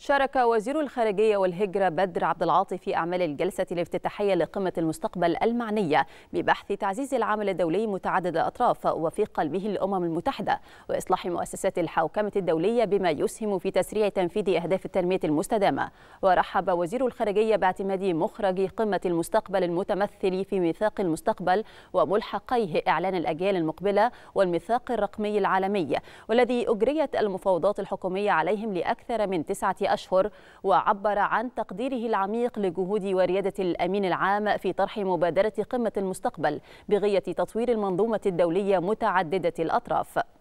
شارك وزير الخارجية والهجرة بدر عبد العاطي في أعمال الجلسة الافتتاحية لقمة المستقبل المعنية ببحث تعزيز العمل الدولي متعدد الأطراف وفي قلبه الأمم المتحدة وإصلاح مؤسسات الحوكمة الدولية بما يسهم في تسريع تنفيذ أهداف التنمية المستدامة ورحب وزير الخارجية باعتماد مخرج قمة المستقبل المتمثل في ميثاق المستقبل وملحقيه إعلان الأجيال المقبلة والميثاق الرقمي العالمي والذي أجريت المفاوضات الحكومية عليهم لأكثر من تسعة أشهر وعبر عن تقديره العميق لجهود وريادة الأمين العام في طرح مبادرة قمة المستقبل بغية تطوير المنظومة الدولية متعددة الأطراف